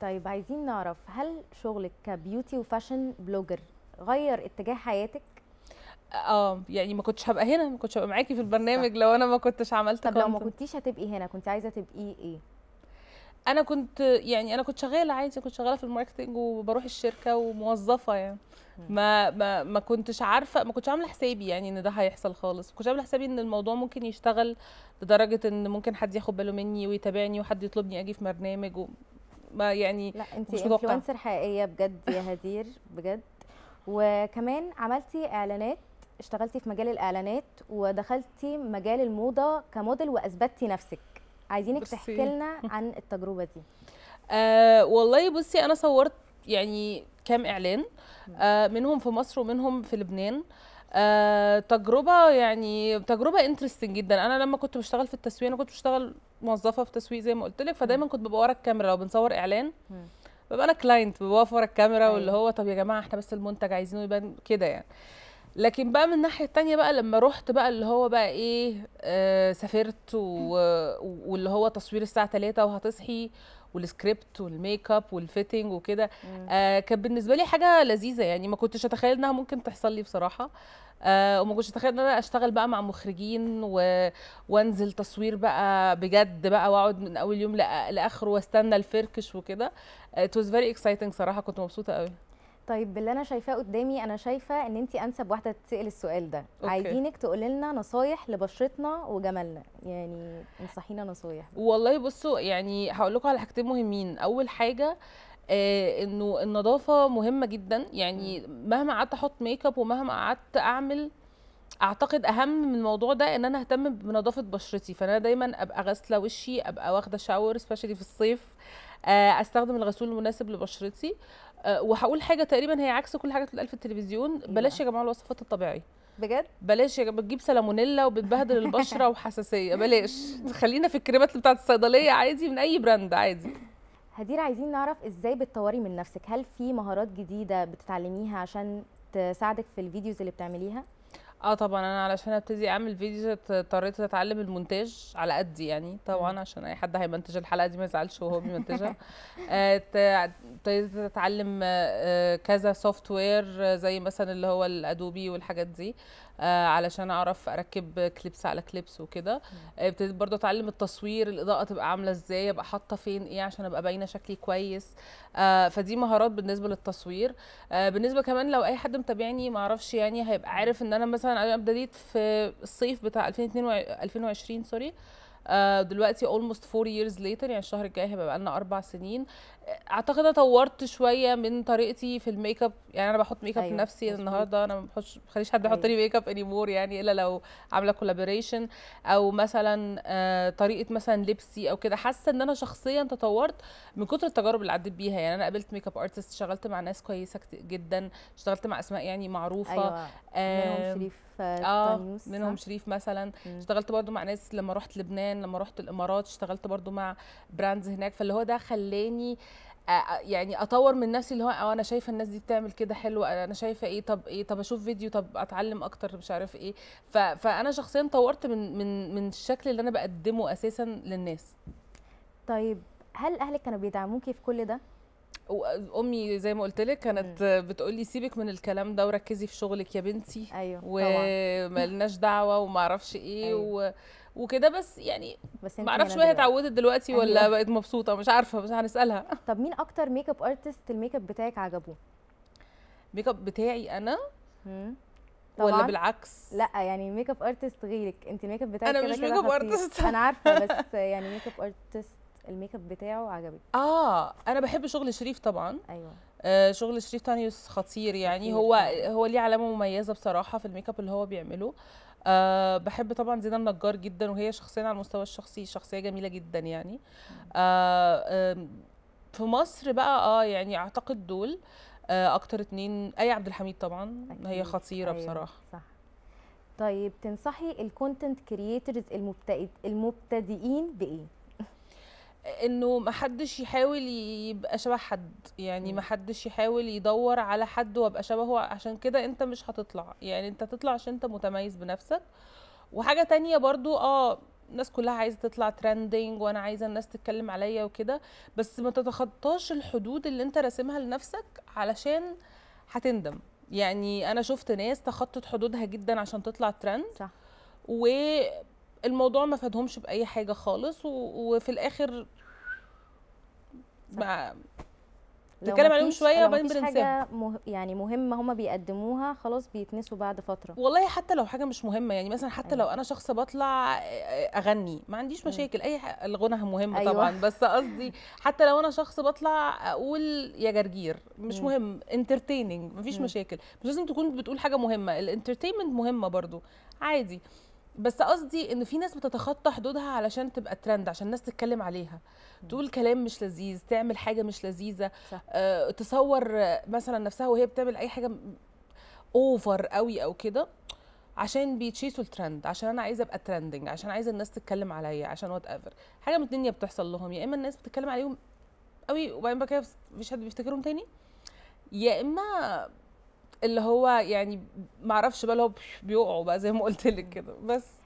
طيب عايزين نعرف هل شغلك كبيوتي وفاشن بلوجر غير اتجاه حياتك اه يعني ما كنتش هبقى هنا ما كنتش هبقى معاكي في البرنامج صح. لو انا ما كنتش عملت طب لو ما كنتيش هتبقي هنا كنت عايزه تبقي ايه انا كنت يعني انا كنت شغاله عادي كنت شغاله في الماركتنج وبروح الشركه وموظفه يعني ما ما ما كنتش عارفه ما كنتش عامله حسابي يعني ان ده هيحصل خالص ما كنتش عامله حسابي ان الموضوع ممكن يشتغل لدرجه ان ممكن حد ياخد باله مني ويتابعني وحد يطلبني اجي في برنامج و... ما يعني لا انت مش انفلونسر حقيقيه بجد يا هدير بجد وكمان عملتي اعلانات اشتغلتي في مجال الاعلانات ودخلتي مجال الموضه كموديل واثبتي نفسك عايزينك تحكي لنا عن التجربه دي آه والله بصي انا صورت يعني كام اعلان آه منهم في مصر ومنهم في لبنان آه آه تجربه يعني تجربه انترستنج جدا انا لما كنت بشتغل في التسويق انا كنت بشتغل موظفه في تسويق زي ما قلت لك فدايما كنت ببقى ورا الكاميرا لو بنصور اعلان ببقى انا كلاينت ببقى ورا الكاميرا أيوة. واللي هو طب يا جماعه احنا بس المنتج عايزينه يبان كده يعني لكن بقى من الناحيه التانية بقى لما رحت بقى اللي هو بقى ايه آه سافرت و... واللي هو تصوير الساعه 3 وهتصحي والسكريبت والميك اب والفيتنج وكده آه كانت بالنسبه لي حاجه لذيذه يعني ما كنتش اتخيل انها ممكن تحصل لي بصراحه آه وما كنتش اتخيل ان انا اشتغل بقى مع مخرجين و... وانزل تصوير بقى بجد بقى واقعد من اول يوم لاخره واستنى الفركش وكده ات واز فيري اكسايتنج صراحه كنت مبسوطه قوي طيب باللي انا شايفاه قدامي انا شايفه ان انت انسب واحده تسال السؤال ده أوكي. عايزينك تقولي لنا نصايح لبشرتنا وجمالنا يعني انصحينا نصايح والله بصوا يعني هقول لكم على حاجتين مهمين اول حاجه آه انه النظافه مهمه جدا يعني مهما قعدت احط ميك اب ومهما قعدت اعمل اعتقد اهم من الموضوع ده ان انا اهتم بنظافه بشرتي فانا دايما ابقى غاسله وشي ابقى واخده شاور سبيشالي في الصيف آه، استخدم الغسول المناسب لبشرتي آه، وهقول حاجه تقريبا هي عكس كل حاجه بتتقال في التلفزيون بلاش يا جماعه الوصفات الطبيعيه بجد بلاش يا جماعه بتجيب سالمونيلا وبتبهدل البشره وحساسيه بلاش خلينا في الكريمات بتاعه الصيدليه عادي من اي براند عادي هدير عايزين نعرف ازاي بتطوري من نفسك هل في مهارات جديده بتتعلميها عشان تساعدك في الفيديوز اللي بتعمليها اه طبعا انا علشان ابتدي اعمل فيديو اضطريت اتعلم المونتاج على قدي يعني طبعا عشان اي حد هيمنتج الحلقه دي ما يزعلش وهو بيمنتجها آه، ابتديت اتعلم آه، آه، كذا سوفت وير زي مثلا اللي هو الادوبي والحاجات دي آه، علشان اعرف اركب كليبس على كليبس وكده آه، ابتديت برضو اتعلم التصوير الاضاءه تبقى عامله ازاي ابقى حاطه فين ايه عشان ابقى باينه شكلي كويس آه، فدي مهارات بالنسبه للتصوير بالنسبه كمان لو اي حد متابعني ما اعرفش يعني هيبقى عارف ان انا مثلا انا ابتديت في الصيف بتاع 2022 2020 سوري آه، دلوقتي almost 4 years later يعني الشهر الجاي هيبقى بقالنا اربع سنين آه، اعتقد انا طورت شويه من طريقتي في الميك اب يعني انا بحط ميك اب أيوة. لنفسي النهارده انا ما بحطش ما بخليش حد يحط أيوه. لي ميك اب انيمور يعني الا لو عامله كولابوريشن او مثلا آه، طريقه مثلا لبسي او كده حاسه ان انا شخصيا تطورت من كتر التجارب اللي عديت بيها يعني انا قابلت ميك اب ارتست اشتغلت مع ناس كويسه جدا اشتغلت مع اسماء يعني معروفه أيوة. منهم شريف آه منهم شريف مثلا اشتغلت برضو مع ناس لما رحت لبنان عمان لما رحت الامارات اشتغلت برضو مع براندز هناك فاللي هو ده خلاني يعني اطور من نفسي اللي هو آه، انا شايفه الناس دي بتعمل كده حلو انا شايفه ايه طب ايه طب اشوف فيديو طب اتعلم اكتر مش عارف ايه فانا شخصيا طورت من من من الشكل اللي انا بقدمه اساسا للناس طيب هل اهلك كانوا بيدعموكي في كل ده امي زي ما قلت لك كانت بتقول لي سيبك من الكلام ده وركزي في شغلك يا بنتي ايوه ومالناش دعوه وما اعرفش ايه أيوة. و... وكده بس يعني بس ما اعرفش بقى اتعودت دلوقتي أيوة. ولا بقت مبسوطه مش عارفه مش هنسالها طب مين اكتر ميك اب ارتست الميك اب بتاعك عجبه ميك اب بتاعي انا طبعاً. ولا بالعكس لا يعني ميك اب ارتست غيرك انت الميك اب بتاعك انا مش ميك اب ارتست انا عارفه بس يعني ميك اب ارتست الميك اب بتاعه عجبك اه انا بحب شغل شريف طبعا ايوه آه شغل شريف تانيوس خطير يعني خطير. هو هو ليه علامه مميزه بصراحه في الميك اب اللي هو بيعمله أه بحب طبعا زينة النجار جدا وهي شخصيا على المستوى الشخصي شخصية جميلة جدا يعني أه, أه في مصر بقى اه يعني اعتقد دول أه اكتر اتنين اي عبد الحميد طبعا أكيد. هي خطيرة أيوة. بصراحة صح طيب تنصحي الكونتنت كرييترز المبتدئين بايه؟ انه ما حدش يحاول يبقى شبه حد يعني ما حدش يحاول يدور على حد وابقى شبهه عشان كده انت مش هتطلع يعني انت تطلع عشان انت متميز بنفسك وحاجه تانية برضو اه الناس كلها عايزه تطلع ترندنج وانا عايزه الناس تتكلم عليا وكده بس ما تتخطاش الحدود اللي انت راسمها لنفسك علشان هتندم يعني انا شفت ناس تخطت حدودها جدا عشان تطلع ترند صح و الموضوع ما فادهمش باي حاجه خالص و... وفي الاخر ما نتكلم عليهم شويه وبعدين بننساها حاجه مه... يعني مهمه هما بيقدموها خلاص بيتنسوا بعد فتره والله حتى لو حاجه مش مهمه يعني مثلا حتى أيوة. لو انا شخص بطلع آه، اغني ما عنديش مشاكل اي ح... الغنى مهم أيوة. طبعا بس قصدي حتى لو انا شخص بطلع اقول يا جرجير مش م. مهم انترتيننج مفيش م. مشاكل مش لازم تكون بتقول حاجه مهمه الانترتينمنت مهمه برضو عادي بس قصدي ان في ناس بتتخطى حدودها علشان تبقى ترند عشان الناس تتكلم عليها تقول كلام مش لذيذ تعمل حاجه مش لذيذه صح. آه، تصور مثلا نفسها وهي بتعمل اي حاجه اوفر قوي او كده عشان بيتشيسوا الترند عشان انا عايزه ابقى ترندنج عشان عايزه الناس تتكلم عليا عشان وات ايفر حاجه من الدنيا بتحصل لهم يا اما الناس بتتكلم عليهم قوي وبعدين بقى كده مفيش حد بيفتكرهم تاني يا اما اللي هو يعني معرفش بقى اللي هو بيقعوا بقى زي ما قلت لك كده بس